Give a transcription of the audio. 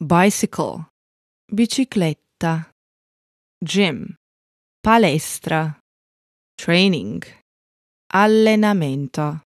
bicycle, bicicletta, gym, palestra, training, allenamento.